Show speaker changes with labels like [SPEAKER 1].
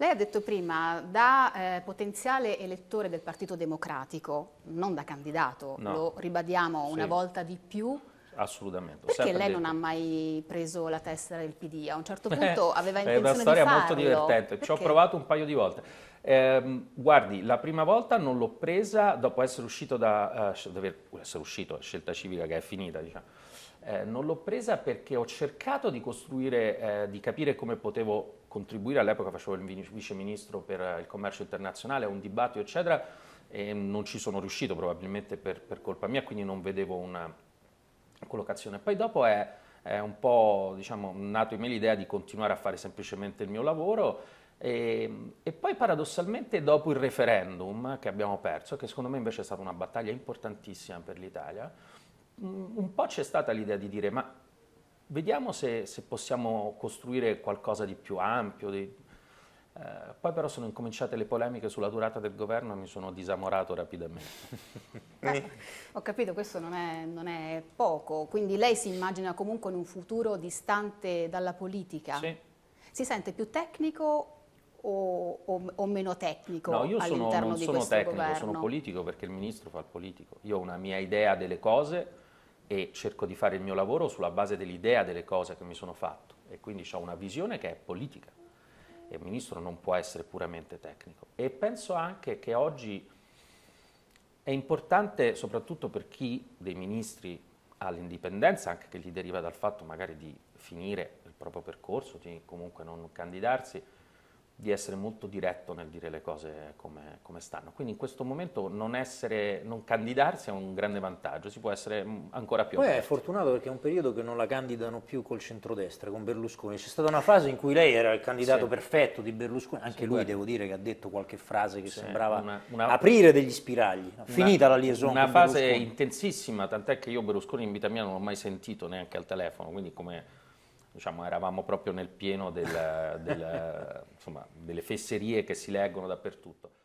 [SPEAKER 1] Lei ha detto prima, da eh, potenziale elettore del Partito Democratico, non da candidato, no. lo ribadiamo sì. una volta di più,
[SPEAKER 2] Assolutamente. Perché lei detto. non ha
[SPEAKER 1] mai preso la tessera del PD? A un certo eh, punto aveva intenzione di farlo. È una storia molto divertente, Perché? ci ho provato
[SPEAKER 2] un paio di volte. Eh, guardi, la prima volta non l'ho presa dopo essere uscito da... Uh, essere uscito, scelta civica che è finita, diciamo. Eh, non l'ho presa perché ho cercato di costruire, eh, di capire come potevo contribuire, all'epoca facevo il vice ministro per eh, il commercio internazionale, a un dibattito eccetera, e non ci sono riuscito probabilmente per, per colpa mia, quindi non vedevo una, collocazione. Poi dopo è, è un po' diciamo, nato in me l'idea di continuare a fare semplicemente il mio lavoro e, ehm, e, poi paradossalmente dopo il referendum che abbiamo perso, che secondo me invece è stata una battaglia importantissima per l'Italia, mm, un po' c'è stata l'idea di dire ma vediamo se, se possiamo costruire qualcosa di più ampio, di, eh, poi però sono incominciate le polemiche sulla durata del governo e mi sono disamorato rapidamente. Eh,
[SPEAKER 1] ho capito, questo non è, non è poco, quindi lei si immagina comunque in un futuro distante dalla politica? Sì. Si sente più tecnico o, o, o, meno tecnico no, io sono, non sono tecnico, governo. sono
[SPEAKER 2] politico perché il ministro fa il politico. Io ho una mia idea delle cose e cerco di fare il mio lavoro sulla base dell'idea delle cose che mi sono fatto e quindi ho una visione che è politica il ministro non può essere puramente tecnico. E penso anche che oggi è importante, soprattutto per chi dei ministri ha l'indipendenza, anche che gli deriva dal fatto magari di finire il proprio percorso, di comunque non candidarsi, di essere molto diretto nel dire le cose come, come stanno. Quindi in questo momento non, essere, non, candidarsi è un grande vantaggio, si può essere mm, ancora più... Poi aperti. è fortunato perché è un periodo che non la candidano più col centrodestra, con Berlusconi. C'è stata una fase in cui lei era il candidato sì. perfetto di Berlusconi, anche sì, lui devo dire che ha detto qualche frase che sì, sembrava una, una, aprire degli spiragli. Una, Finita la liaison. Una fase Berlusconi. intensissima, tant'è che io Berlusconi in vita mia non l'ho mai sentito neanche al telefono, quindi come diciamo, eravamo proprio nel pieno del, del, insomma, delle fesserie che si leggono dappertutto.